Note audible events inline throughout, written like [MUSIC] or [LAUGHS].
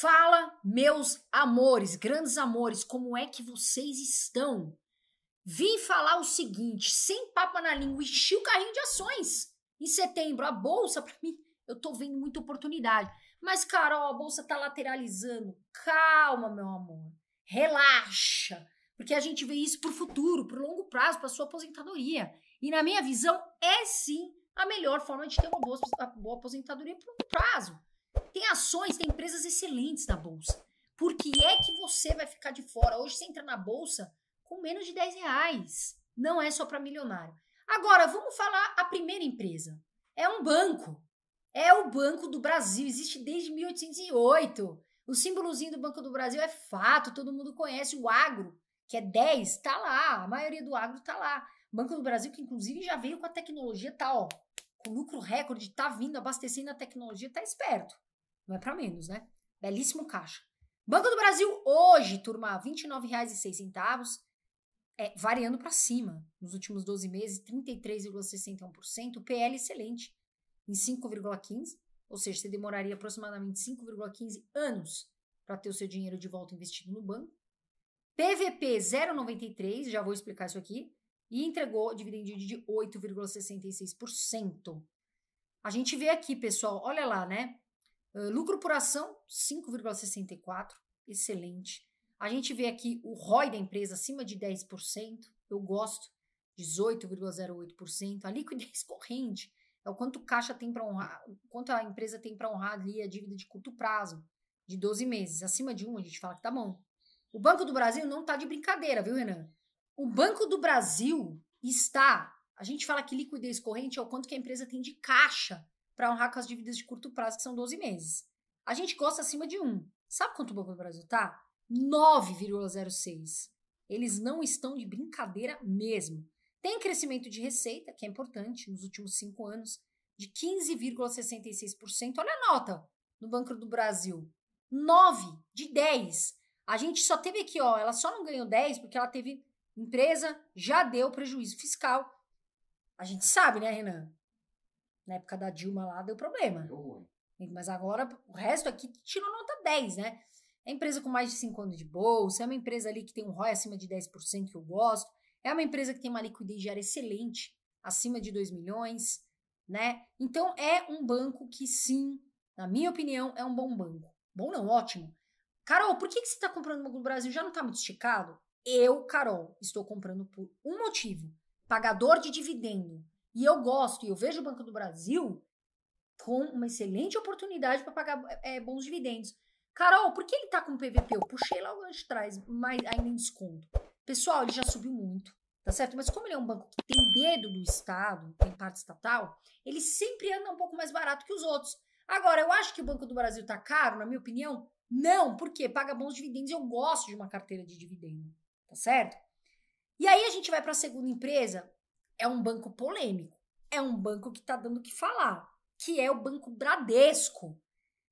Fala, meus amores, grandes amores, como é que vocês estão? Vim falar o seguinte, sem papo na língua, enchi o carrinho de ações. Em setembro, a bolsa, para mim, eu tô vendo muita oportunidade. Mas, Carol, a bolsa tá lateralizando. Calma, meu amor. Relaxa. Porque a gente vê isso pro futuro, pro longo prazo, pra sua aposentadoria. E, na minha visão, é sim a melhor forma de ter uma boa, uma boa aposentadoria pro longo prazo. Tem ações, tem empresas excelentes na bolsa. Por que é que você vai ficar de fora? Hoje você entra na bolsa com menos de 10 reais. Não é só para milionário. Agora, vamos falar a primeira empresa. É um banco. É o Banco do Brasil. Existe desde 1808. O símbolozinho do Banco do Brasil é fato, todo mundo conhece. O agro, que é 10, está lá. A maioria do agro está lá. Banco do Brasil, que inclusive já veio com a tecnologia, tá, ó, com lucro recorde, tá vindo, abastecendo a tecnologia, tá esperto. Não é para menos, né? Belíssimo caixa. Banco do Brasil hoje, turma, R$ 29,06, é, variando para cima. Nos últimos 12 meses, 33,61%. PL excelente, em 5,15%. Ou seja, você demoraria aproximadamente 5,15 anos para ter o seu dinheiro de volta investido no banco. PVP 0,93, já vou explicar isso aqui. E entregou dividendo de 8,66%. A gente vê aqui, pessoal, olha lá, né? Ah, lucro por ação, 5,64, excelente. A gente vê aqui o ROI da empresa acima de 10%, eu gosto, 18,08%. A liquidez [LAUGHS] corrente é o quanto caixa tem para honrar, quanto a empresa tem para honrar ali a dívida de curto prazo, de 12 meses. Acima de um, a gente fala que tá bom. O Banco do Brasil não tá de brincadeira, viu, Renan? O Banco do Brasil está. A gente fala que liquidez corrente é o quanto que a empresa tem de caixa para honrar com as dívidas de curto prazo, que são 12 meses. A gente gosta acima de um. Sabe quanto o Banco do Brasil está? 9,06. Eles não estão de brincadeira mesmo. Tem crescimento de receita, que é importante, nos últimos cinco anos, de 15,66%. Olha a nota no Banco do Brasil. 9 de 10. A gente só teve aqui, ó, ela só não ganhou 10 porque ela teve empresa, já deu prejuízo fiscal. A gente sabe, né, Renan? Na época da Dilma lá deu problema. Deu ruim. Mas agora o resto aqui tirou nota 10, né? É empresa com mais de 5 anos de bolsa, é uma empresa ali que tem um ROI acima de 10% que eu gosto, é uma empresa que tem uma liquidez diária excelente, acima de 2 milhões, né? Então é um banco que sim, na minha opinião, é um bom banco. Bom não, ótimo. Carol, por que, que você está comprando banco do Brasil? Já não está muito esticado? Eu, Carol, estou comprando por um motivo: pagador de dividendo. E eu gosto, e eu vejo o Banco do Brasil com uma excelente oportunidade para pagar é, é, bons dividendos. Carol, por que ele está com PVP? Eu puxei lá de trás, mas ainda em desconto. Pessoal, ele já subiu muito, tá certo? Mas como ele é um banco que tem dedo do Estado, tem parte estatal, ele sempre anda um pouco mais barato que os outros. Agora, eu acho que o Banco do Brasil está caro, na minha opinião? Não, porque paga bons dividendos eu gosto de uma carteira de dividendo, tá certo? E aí a gente vai para a segunda empresa, é um banco polêmico, é um banco que está dando o que falar, que é o Banco Bradesco.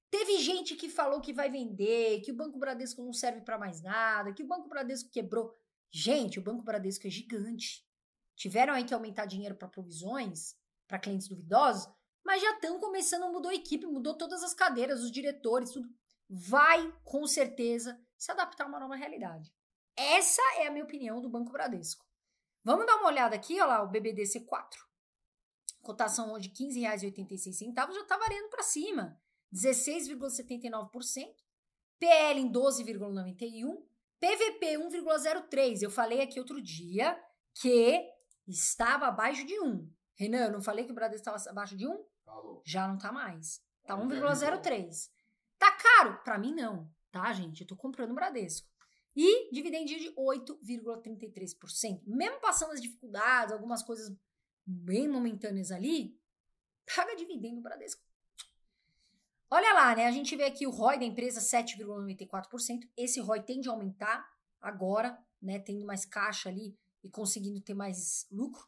Teve gente que falou que vai vender, que o Banco Bradesco não serve para mais nada, que o Banco Bradesco quebrou. Gente, o Banco Bradesco é gigante. Tiveram aí que aumentar dinheiro para provisões, para clientes duvidosos, mas já estão começando, mudou a equipe, mudou todas as cadeiras, os diretores, tudo. Vai, com certeza, se adaptar a uma nova realidade. Essa é a minha opinião do Banco Bradesco. Vamos dar uma olhada aqui, olha lá, o BBDC4. Cotação hoje R$15,86, já está variando para cima. 16,79%, PL em 12,91%, PVP 1,03%. Eu falei aqui outro dia que estava abaixo de 1. Renan, eu não falei que o Bradesco estava abaixo de 1? Falou. Já não está mais. Está 1,03. Tá caro? Para mim, não. Tá, gente? Eu tô comprando o Bradesco e dividendo de 8,33%. Mesmo passando as dificuldades, algumas coisas bem momentâneas ali, paga dividendo o Bradesco. Olha lá, né? A gente vê aqui o ROI da empresa 7,94%. Esse ROI tende a aumentar agora, né? Tendo mais caixa ali e conseguindo ter mais lucro.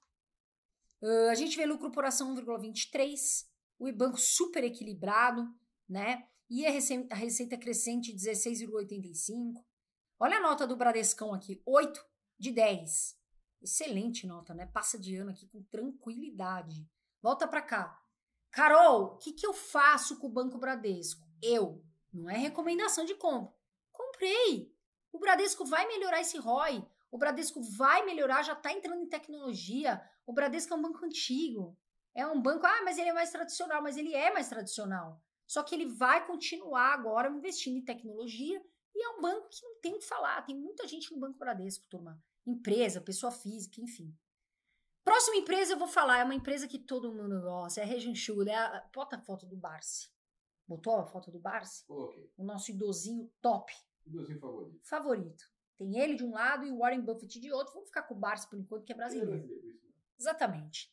Uh, a gente vê lucro por ação 1,23, o banco super equilibrado, né? E a receita crescente 16,85, Olha a nota do Bradescão aqui, 8 de 10. Excelente nota, né? Passa de ano aqui com tranquilidade. Volta para cá. Carol, o que, que eu faço com o Banco Bradesco? Eu, não é recomendação de compra. Comprei. O Bradesco vai melhorar esse ROI. O Bradesco vai melhorar, já está entrando em tecnologia. O Bradesco é um banco antigo. É um banco, ah, mas ele é mais tradicional, mas ele é mais tradicional. Só que ele vai continuar agora investindo em tecnologia e é um banco que não tem o que falar. Tem muita gente no Banco Bradesco, turma. Empresa, pessoa física, enfim. Próxima empresa eu vou falar, é uma empresa que todo mundo gosta, é a Regenschule, é né? a, bota a foto do Barsi. Botou a foto do Barsi? Okay. O nosso idosinho top. Idosinho favorito. Favorito. Tem ele de um lado e o Warren Buffett de outro. Vamos ficar com o Barsi por enquanto, que é brasileiro. É brasileiro Exatamente.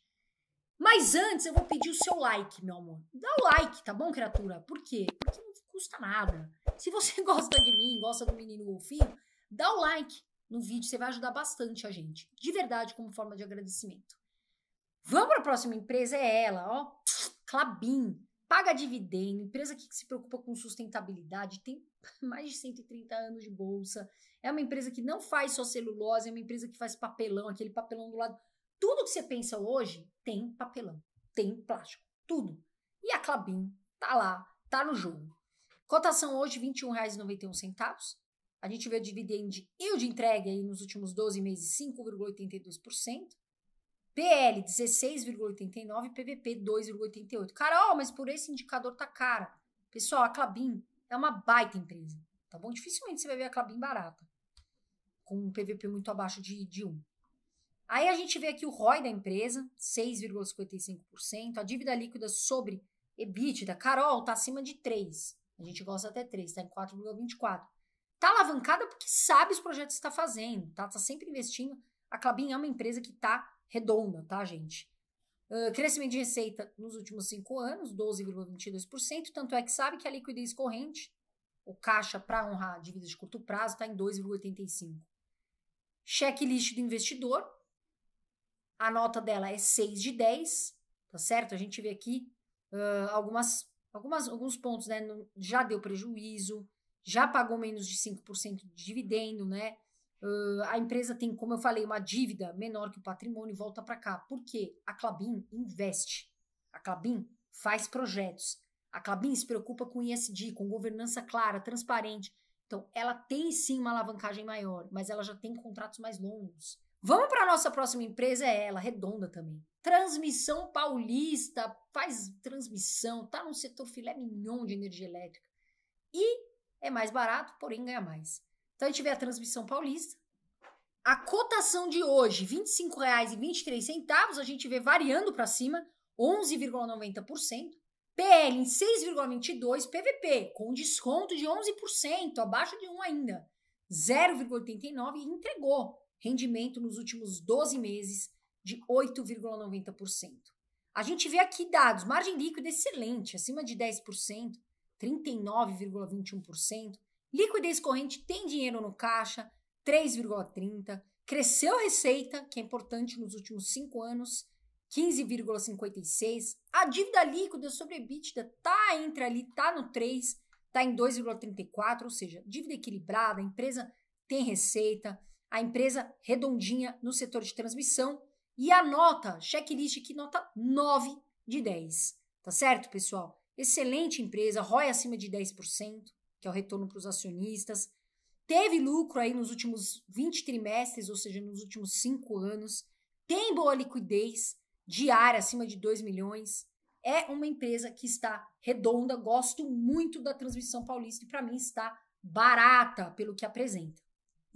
Mas antes eu vou pedir o seu like, meu amor. Dá o like, tá bom, criatura? Por quê? Porque custa nada. Se você [LAUGHS] gosta de mim, gosta do menino golfinho, dá o um like no vídeo, você vai ajudar bastante a gente. De verdade, como forma de agradecimento. Vamos para a próxima empresa, é ela, ó. Clabin, paga dividendo, empresa que se preocupa com sustentabilidade, tem [LAUGHS] mais de 130 anos de bolsa, é uma empresa que não faz só celulose, é uma empresa que faz papelão, aquele papelão do lado. Tudo que você pensa hoje tem papelão, tem plástico, tudo. E a Clabin tá lá, tá no jogo. Cotação hoje R$ 21,91. A gente vê o dividendo e o de entrega aí nos últimos 12 meses 5,82%. PL 16,89, PVP 2,88. Carol, mas por esse indicador tá cara. Pessoal, a Clabin é uma baita empresa, tá bom? Dificilmente você vai ver a Clabin barata, com um PVP muito abaixo de, de 1. Aí a gente vê aqui o ROI da empresa, 6,55%, a dívida líquida sobre EBITDA, Carol, tá acima de 3. A gente gosta até 3, está em 4,24. Está alavancada porque sabe os projetos que está fazendo, tá? Está sempre investindo. A Clabin é uma empresa que está redonda, tá, gente? Uh, crescimento de receita nos últimos cinco anos, 12,22%. Tanto é que sabe que a liquidez corrente, o caixa para honrar dívidas de curto prazo, está em 2,85%. Checklist do investidor, a nota dela é 6 de 10, tá certo? A gente vê aqui uh, algumas algumas, alguns pontos, né? já deu prejuízo, já pagou menos de 5% de dividendo, né? Uh, a empresa tem, como eu falei, uma dívida menor que o patrimônio, volta para cá. porque A Clabin investe. A Clabin faz projetos. A Clabin se preocupa com ISD, com governança clara, transparente. Então, ela tem sim uma alavancagem maior, mas ela já tem contratos mais longos. Vamos para a nossa próxima empresa, é ela, redonda também. Transmissão paulista, faz transmissão, tá num setor filé mignon de energia elétrica. E é mais barato, porém ganha mais. Então a gente vê a transmissão paulista. A cotação de hoje, R$ 25,23, a gente vê variando para cima, 11,90%. PL em 6,22%, PVP com desconto de 11%, abaixo de 1 ainda, 0,89% e entregou rendimento nos últimos 12 meses de 8,90%. A gente vê aqui dados, margem líquida excelente, acima de 10%, 39,21%, liquidez corrente tem dinheiro no caixa, 3,30%, cresceu receita, que é importante nos últimos 5 anos, 15,56%, a dívida líquida sobre EBITDA tá entre ali, tá no 3%, tá em 2,34%, ou seja, dívida equilibrada, a empresa tem receita, a empresa redondinha no setor de transmissão e a nota, checklist que nota 9 de 10. Tá certo, pessoal? Excelente empresa, ROI acima de 10%, que é o retorno para os acionistas. Teve lucro aí nos últimos 20 trimestres, ou seja, nos últimos 5 anos. Tem boa liquidez diária acima de 2 milhões. É uma empresa que está redonda, gosto muito da transmissão paulista e para mim está barata pelo que apresenta.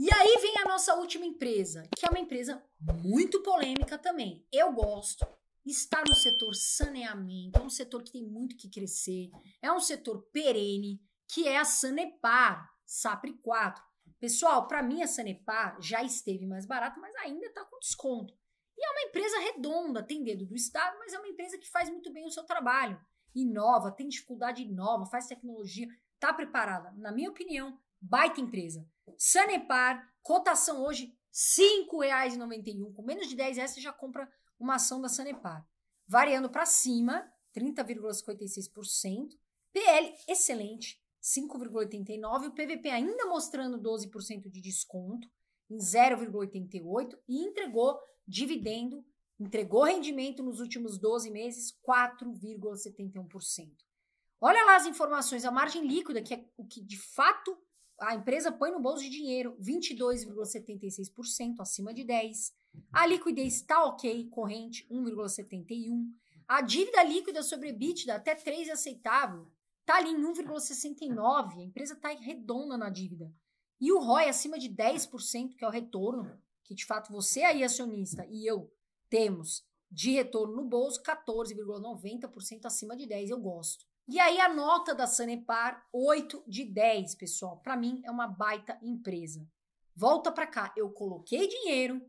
E aí vem a nossa última empresa, que é uma empresa muito polêmica também. Eu gosto, está no setor saneamento, é um setor que tem muito que crescer, é um setor perene, que é a Sanepar, SAPRE 4. Pessoal, para mim a Sanepar já esteve mais barata, mas ainda está com desconto. E é uma empresa redonda, tem dedo do Estado, mas é uma empresa que faz muito bem o seu trabalho. Inova, tem dificuldade, inova, faz tecnologia, está preparada. Na minha opinião, baita empresa. Sanepar, cotação hoje R$ 5,91. Com menos de 10 reais você já compra uma ação da Sanepar. Variando para cima, 30,56%. PL, excelente, 5,89%. O PVP ainda mostrando 12% de desconto, em 0,88%. E entregou dividendo, entregou rendimento nos últimos 12 meses, 4,71%. Olha lá as informações, a margem líquida, que é o que de fato a empresa põe no bolso de dinheiro 22,76%, acima de 10%. A liquidez está ok, corrente 1,71%. A dívida líquida sobre EBITDA até 3 é aceitável. Está ali em 1,69%. A empresa está redonda na dívida. E o ROI acima de 10%, que é o retorno, que de fato você aí, acionista, e eu temos de retorno no bolso, 14,90% acima de 10%. Eu gosto. E aí a nota da Sanepar, 8 de 10, pessoal. Para mim é uma baita empresa. Volta para cá, eu coloquei dinheiro,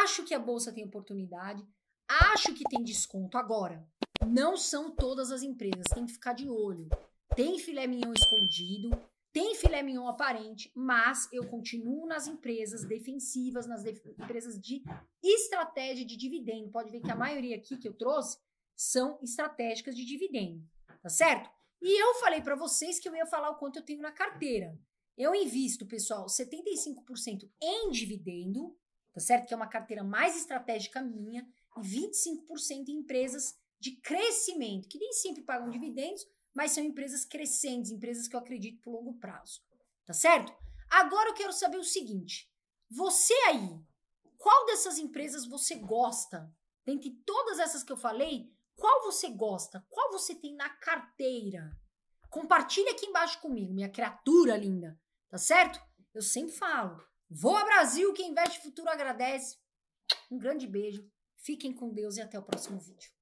acho que a bolsa tem oportunidade, acho que tem desconto agora. Não são todas as empresas, tem que ficar de olho. Tem filé mignon escondido, tem filé mignon aparente, mas eu continuo nas empresas defensivas, nas def empresas de estratégia de dividendo. Pode ver que a maioria aqui que eu trouxe são estratégicas de dividendo tá certo? E eu falei para vocês que eu ia falar o quanto eu tenho na carteira. Eu invisto, pessoal, 75% em dividendo, tá certo? Que é uma carteira mais estratégica minha, e 25% em empresas de crescimento, que nem sempre pagam dividendos, mas são empresas crescentes, empresas que eu acredito por longo prazo, tá certo? Agora eu quero saber o seguinte: você aí, qual dessas empresas você gosta? Dentre todas essas que eu falei, qual você gosta? Qual você tem na carteira? Compartilha aqui embaixo comigo, minha criatura linda. Tá certo? Eu sempre falo. Vou a Brasil, quem investe futuro agradece. Um grande beijo. Fiquem com Deus e até o próximo vídeo.